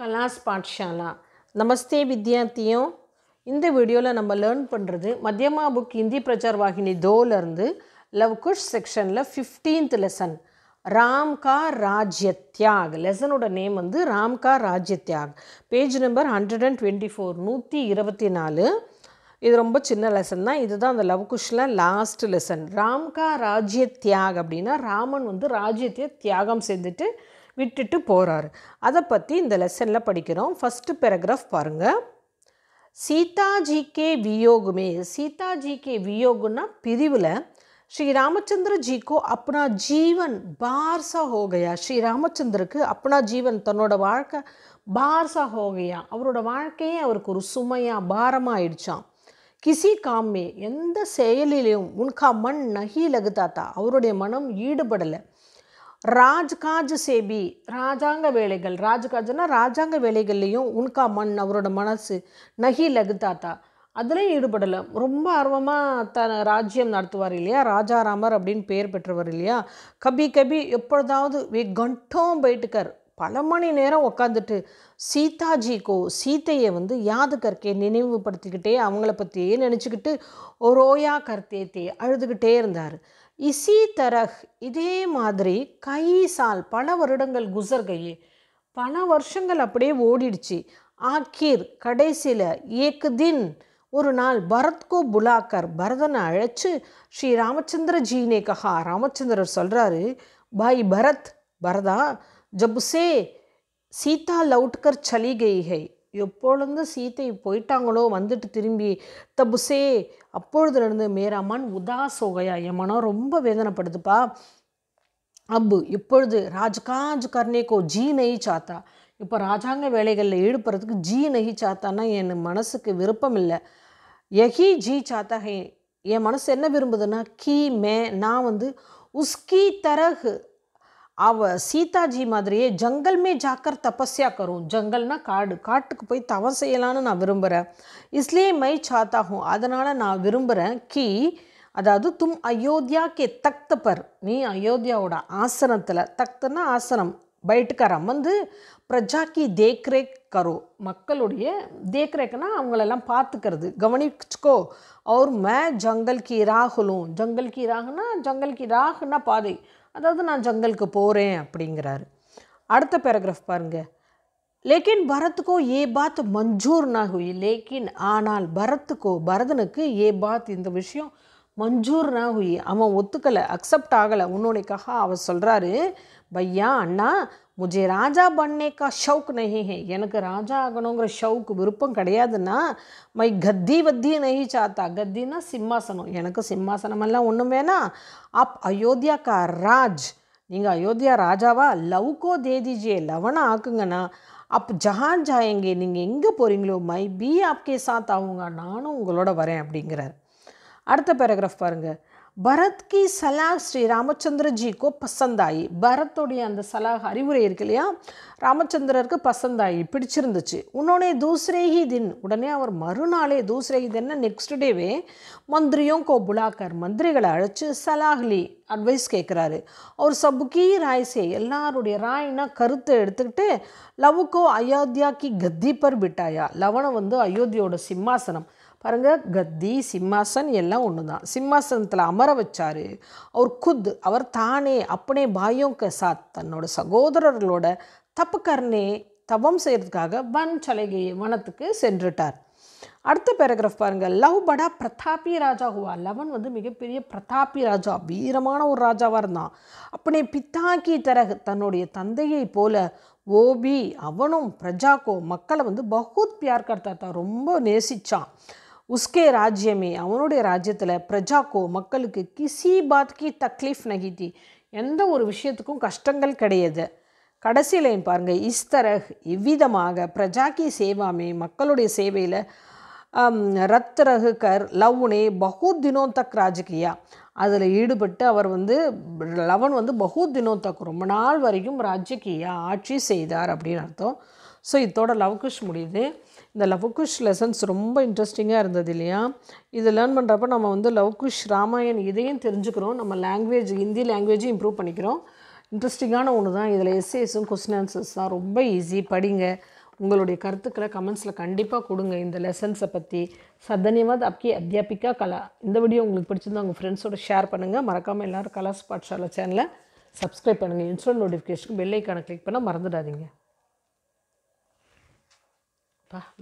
கலாஸ் பாட்ஷாலா நமஸ்தே வித்யார்த்தியும் இந்த வீடியோவில் நம்ம லேர்ன் பண்ணுறது மத்தியமா புக் இந்தி பிரச்சார் வாகினி தோலேருந்து லவ் குஷ் செக்ஷனில் ஃபிஃப்டீன்த் லெசன் ராம்கா ராஜ்யத்யாக் லெசனோட நேம் வந்து ராம்கா ராஜ்யத்யாக் page number hundred and twenty four நூற்றி இருபத்தி நாலு இது ரொம்ப சின்ன லெசன் தான் இதுதான் அந்த லவ் குஷில் லாஸ்ட் லெசன் ராம்கா ராஜ்ய தியாக் அப்படின்னா ராமன் வந்து ராஜ்யத்தை தியாகம் செஞ்சுட்டு விட்டுட்டு போகிறாரு அதை பற்றி இந்த லெசனில் படிக்கிறோம் ஃபஸ்ட்டு பேராகிராஃப் பாருங்கள் சீதாஜிக்கே வியோகுமே சீதாஜிக்கே வியோகுன்னா பிரிவில் ஸ்ரீ ராமச்சந்திர जी को अपना जीवन बार ஸ்ரீ ராமச்சந்திரக்கு அப்பனா ஜீவன் தன்னோட வாழ்க்கை பார்சா ஹோகையா அவரோட வாழ்க்கையே அவருக்கு ஒரு சுமையாக பாரமாக ஆயிடுச்சான் கிசி காமே எந்த செயலிலையும் உன்கா மண் நகி லகுதாத்தா அவருடைய மனம் ஈடுபடலை ராஜ்காஜ் சேபி ராஜாங்க வேலைகள் ராஜ்காஜ்னா ராஜாங்க வேலைகள்லேயும் உன்கா மண் அவரோட மனசு நகி லகுதாத்தா அதுலேயும் ஈடுபடலை ரொம்ப ஆர்வமாக த ராஜ்யம் நடத்துவார் இல்லையா ராஜாராமர் அப்படின்னு பெயர் பெற்றவர் இல்லையா கபி கபி எப்பொழுதாவது வி கண்டோம் போயிட்டுக்கார் பல மணி நேரம் உட்காந்துட்டு சீதாஜிக்கோ சீத்தையை வந்து யாது கற்கே நினைவுபடுத்திக்கிட்டே அவங்கள பற்றியே நினச்சிக்கிட்டு ரோயா கர்த்தேத்தே அழுதுகிட்டே இருந்தார் இசி தரஹ் இதே மாதிரி கை சால் பல வருடங்கள் குசர்கையே பல வருஷங்கள் அப்படியே ஓடிடுச்சு ஆக்கீர் கடைசியில் ஏக்கு தின் ஒரு நாள் பரத்கோ புலாக்கர் பரதனை அழைச்சி ஸ்ரீ ராமச்சந்திர ஜீனே கஹா ராமச்சந்திரர் சொல்கிறாரு பாய் பரத் பரதா ஜப் உசே சீதா லவுட்கர் சலி கெய் ஹை எப்பொழுது சீத்தை போயிட்டாங்களோ வந்துட்டு திரும்பி தபுசே அப்பொழுதுலேருந்து மேராமான் உதாசோகையா என் மனம் ரொம்ப வேதனைப்படுதுப்பா அப்பு இப்பொழுது ராஜ்காஜ் கர்ணேகோ ஜீ நெய் சாத்தா இப்போ ராஜாங்க வேலைகளில் ஈடுபடுறதுக்கு ஜீ நெய் சாத்தான்னா என் மனசுக்கு விருப்பம் இல்லை எஹி ஜி சாத்தா ஹே என் மனசு என்ன விரும்புதுன்னா கீ மே நான் வந்து உஸ்கி தரகு அவ சீதாஜி மாதிரியே ஜங்கல் மே ஜாக்கர் தபஸ்யா கரும் ஜங்கல்னா காடு காட்டுக்கு போய் தவம் செய்யலான்னு நான் விரும்புகிறேன் இஸ்லே மை சாத்தாகும் அதனால் நான் விரும்புகிறேன் கி அதாவது தும் அயோத்தியாக்கே கே பர் நீ அயோத்தியாவோட ஆசனத்தில் தக்தன்னா ஆசனம் பயிட்டுக்கார வந்து பிரஜாக்கி தேக்ரேக் கரோ மக்களுடைய தேக்ரேக்னா அவங்களெல்லாம் பார்த்துக்கிறது கவனிச்சுக்கோ அவர் மே ஜங்கல் கி ராகுலும் ஜங்கல் கி ராகுனா ஜங்கல் கி ராகுனா பாதை அதாவது நான் ஜங்கலுக்கு போகிறேன் அப்படிங்கிறாரு அடுத்த பேராகிராஃப் பாருங்கள் லேக்கின் பரத்துக்கோ ஏ பாத் மஞ்சூர் நா லேக்கின் ஆனால் பரத்துக்கோ பரதனுக்கு ஏ பாத் இந்த விஷயம் மஞ்சூர் நா அவன் ஒத்துக்கலை அக்செப்ட் ஆகலை உன்னோடைக்காக அவர் சொல்கிறாரு பையா அண்ணா முஜே ராஜா பண்ணேக்கா ஷவுக் நெஹிஹே எனக்கு ராஜா ஆகணுங்கிற ஷவுக்கு விருப்பம் கிடையாதுன்னா மை கத்தி வத்தி நகி சாத்தா கத்தினா சிம்மாசனம் எனக்கு சிம்மாசனமெல்லாம் ஒன்றும் வேணாம் அப் அயோத்தியாக்கா ராஜ் நீங்கள் அயோத்தியா ராஜாவா லவ்கோ தேதிஜியே லவனை ஆக்குங்கண்ணா அப் ஜஹான் ஜாயங்கே நீங்கள் எங்கே போகிறீங்களோ மை பி ஆப்கே சாத் ஆகுங்க நானும் உங்களோட வரேன் அப்படிங்கிறார் அடுத்த பேராகிராஃப் பாருங்கள் பரத் கி சலாஹ் ஸ்ரீ ராமச்சந்திரஜிக்கோ ஜிக்கோ பசந்தாயி பரத்துடைய அந்த சலாஹ் அறிவுரை இருக்கு இல்லையா ராமச்சந்திரருக்கு பசந்தாயி பிடிச்சிருந்துச்சு உன்னோடனே தூஸ்ரேஹி தின் உடனே அவர் மறுநாளே தூஸ்ரேஹி தின்னு நெக்ஸ்ட் டேவே மந்திரியும் கோ புலாக்கர் மந்திரிகளை அழைச்சி சலாஹ்லி அட்வைஸ் கேட்குறாரு அவர் சபுக்கி ராய்ஸே எல்லாருடைய ராயினா கருத்தை எடுத்துக்கிட்டு லவுக்கோ அயோத்தியா கி கத்தி பர் பிட்டாயா லவனை வந்து அயோத்தியோட சிம்மாசனம் பாருங்கள் கத்தி சிம்மாசன் எல்லாம் ஒன்று தான் சிம்மாசனத்தில் அமர வச்சார் அவர் குத் அவர் தானே அப்பனே பாயும் கசாத் தன்னோட சகோதரர்களோட தப்புக்கர்னே தபம் செய்கிறதுக்காக வன் சலகை வனத்துக்கு சென்றுட்டார் அடுத்த பேராகிராஃப் பாருங்கள் லவ் படா பிரதாபி ராஜா ஹுவா லவன் வந்து மிகப்பெரிய பிரதாபி ராஜா வீரமான ஒரு ராஜாவாக இருந்தான் அப்பனே பித்தாக்கி தர தன்னுடைய தந்தையை போல ஓபி அவனும் பிரஜாக்கோ மக்களை வந்து பகுத் பியார் கர்த்தா ரொம்ப நேசித்தான் உஸ்கே ராஜ்யமே அவனுடைய ராஜ்யத்தில் பிரஜாக்கோ மக்களுக்கு கிசி பாத் கி தக்லீஃப் நகி எந்த ஒரு விஷயத்துக்கும் கஷ்டங்கள் கிடையாது கடைசியில் பாருங்கள் இஸ்தரஹ் இவ்விதமாக பிரஜாக்கி சேவாமே மக்களுடைய சேவையில் ரத் ரகு கர் லவ்னே பகு தினோத்தக் ராஜகியா அதில் ஈடுபட்டு அவர் வந்து லவன் வந்து பகு தினோத்தக் ரொம்ப நாள் வரைக்கும் ராஜகியா ஆட்சி செய்தார் அப்படின்னு அர்த்தம் ஸோ இதோட லவ் குஷ் முடியுது இந்த லவ் குஷ் லெசன்ஸ் ரொம்ப இன்ட்ரெஸ்டிங்காக இருந்தது இல்லையா இது லேர்ன் பண்ணுறப்ப நம்ம வந்து லவ் குஷ் ராமாயண் இதையும் தெரிஞ்சுக்கிறோம் நம்ம லாங்குவேஜ் ஹிந்தி லாங்குவேஜும் இம்ப்ரூவ் பண்ணிக்கிறோம் இன்ட்ரெஸ்டிங்கான ஒன்று தான் இதில் எஸ்ஏஸும் கொஸ்டின் ஆன்சர்ஸ் தான் ரொம்ப ஈஸி படிங்க உங்களுடைய கருத்துக்களை கமெண்ட்ஸில் கண்டிப்பாக கொடுங்க இந்த லெசன்ஸை பற்றி சதன்யவாத் அப்கி அத்தியாபிகா கலா இந்த வீடியோ உங்களுக்கு பிடிச்சிருந்தா உங்கள் ஃப்ரெண்ட்ஸோட ஷேர் பண்ணுங்கள் மறக்காமல் எல்லோரும் கலாஸ் ஸ்பாட்ஷாலா சேனலை சப்ஸ்கிரைப் பண்ணுங்கள் இன்ஸ்டால் நோட்டிஃபிகேஷனுக்கு பெல்லைக்கான கிளிக் பண்ணால் மறந்துடாதீங்க Pa